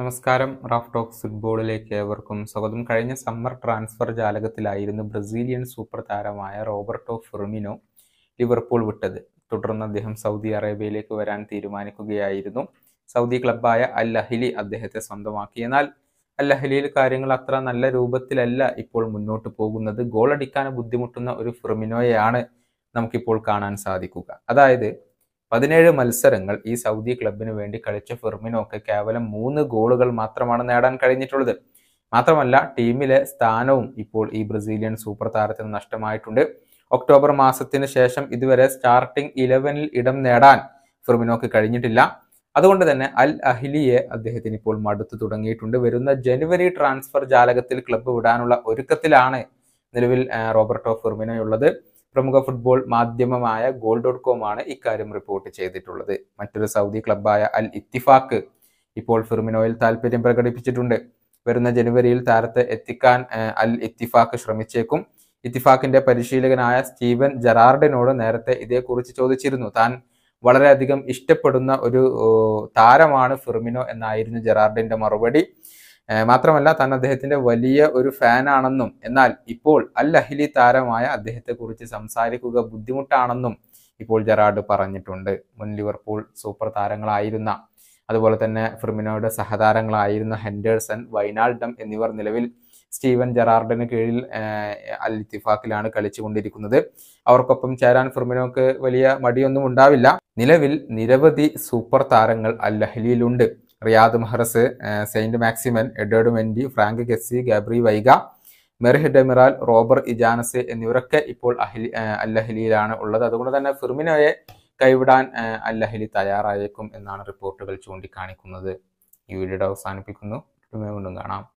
നമസ്കാരം Raf talks ഫുട്ബോളിലേക്ക് ഏവർക്കും സ്വാഗതം കഴിഞ്ഞ സമ്മർ ട്രാൻസ്ഫർ ജാലകത്തിലായിരുന്നു ബ്രസീലിയൻ സൂപ്പർ താരമായ റോബർട്ടോ ഫെർമിനോ ലിവർപൂൾ വിട്ടത് തുടർന്ന് അദ്ദേഹം സൗദി അറേബ്യയിലേക്ക് വരാൻ തീരുമാനിക്കുകയായിരുന്നു സൗദി ക്ലബായ അൽ അഹ്ലി അദ്ദേഹത്തെ സ്വന്തമാക്കി എന്നാൽ അൽ അഹ്ലിയിൽ കാര്യങ്ങൾ അത്ര നല്ല രൂപത്തിലല്ല ഇപ്പോൾ മുന്നോട്ട് പോകുന്നത് ഗോൾ അടിക്കാൻ ബുദ്ധിമുട്ടുന്ന ഒരു ഫെർമിനോയെയാണ് നമുക്കിപ്പോൾ കാണാൻ സാധിക്കുക അതായത് പതിനേഴ് മത്സരങ്ങൾ ഈ സൗദി ക്ലബിന് വേണ്ടി കളിച്ച ഫെർമിനോക്ക് കേവലം മൂന്ന് ഗോളുകൾ മാത്രമാണ് നേടാൻ കഴിഞ്ഞിട്ടുള്ളത് മാത്രമല്ല ടീമിലെ സ്ഥാനവും ഇപ്പോൾ ഈ ബ്രസീലിയൻ സൂപ്പർ താരത്തിന് നഷ്ടമായിട്ടുണ്ട് ഒക്ടോബർ മാസത്തിന് ശേഷം ഇതുവരെ സ്റ്റാർട്ടിംഗ് ഇലവനിൽ ഇടം നേടാൻ ഫിർമിനോക്ക് കഴിഞ്ഞിട്ടില്ല അതുകൊണ്ട് തന്നെ അൽ അഹിലിയെ അദ്ദേഹത്തിന് ഇപ്പോൾ മടുത്തു തുടങ്ങിയിട്ടുണ്ട് വരുന്ന ജനുവരി ട്രാൻസ്ഫർ ജാലകത്തിൽ ക്ലബ്ബ് വിടാനുള്ള ഒരുക്കത്തിലാണ് നിലവിൽ റോബർട്ടോ ഫെർമിനോയുള്ളത് പ്രമുഖ ഫുട്ബോൾ മാധ്യമമായ ഗോൾ ഡോട്ട് കോമാണ് ഇക്കാര്യം റിപ്പോർട്ട് ചെയ്തിട്ടുള്ളത് മറ്റൊരു സൗദി ക്ലബായ അൽ ഇത്തിഫാക്ക് ഇപ്പോൾ ഫിർമിനോയിൽ താല്പര്യം പ്രകടിപ്പിച്ചിട്ടുണ്ട് വരുന്ന ജനുവരിയിൽ താരത്തെ എത്തിക്കാൻ അൽ ഇത്തിഫാക്ക് ശ്രമിച്ചേക്കും ഇത്തിഫാക്കിന്റെ പരിശീലകനായ സ്റ്റീവൻ ജെറാർഡിനോട് നേരത്തെ ഇതേക്കുറിച്ച് ചോദിച്ചിരുന്നു താൻ വളരെയധികം ഇഷ്ടപ്പെടുന്ന ഒരു താരമാണ് ഫിർമിനോ എന്നായിരുന്നു ജെറാർഡിന്റെ മറുപടി മാത്രമല്ല താൻ അദ്ദേഹത്തിന്റെ വലിയ ഒരു ഫാനാണെന്നും എന്നാൽ ഇപ്പോൾ അൽ അഹ്ലി താരമായ അദ്ദേഹത്തെക്കുറിച്ച് സംസാരിക്കുക ബുദ്ധിമുട്ടാണെന്നും ഇപ്പോൾ ജെറാർഡ് പറഞ്ഞിട്ടുണ്ട് മുൻ ലിവർപൂൾ സൂപ്പർ താരങ്ങളായിരുന്ന അതുപോലെ തന്നെ ഫിർമിനോയുടെ സഹതാരങ്ങളായിരുന്ന ഹെൻഡേഴ്സൺ വൈനാൾഡം എന്നിവർ നിലവിൽ സ്റ്റീവൻ ജെറാർഡിന് കീഴിൽ അൽ ഇത്തിഫാക്കിലാണ് കളിച്ചുകൊണ്ടിരിക്കുന്നത് അവർക്കൊപ്പം ചേരാൻ ഫിർമിനോക്ക് വലിയ മടിയൊന്നും ഉണ്ടാവില്ല നിലവിൽ നിരവധി സൂപ്പർ താരങ്ങൾ അൽ അഹ്ലിയിലുണ്ട് Riyad Mahrez Saint Maximin Edouard Mendy Franck Kessie Gabri Veiga Merih Demiral Roger Ibanez എന്നിവരൊക്കെ ഇപ്പോൾ അഹ്ലി അല്ലഹലിയിലാണ് ഉള്ളത് അതുകൊണ്ട് തന്നെ ഫിർമിനോയെ കൈവിടാൻ അല്ലഹലി തയ്യാറായേക്കും എന്നാണ് റിപ്പോർട്ടുകൾ ചൂണ്ടിക്കാണിക്കുന്നത് ഈ വീഡിയോ അവസാനിപ്പിക്കുന്നു വീണ്ടും കാണാം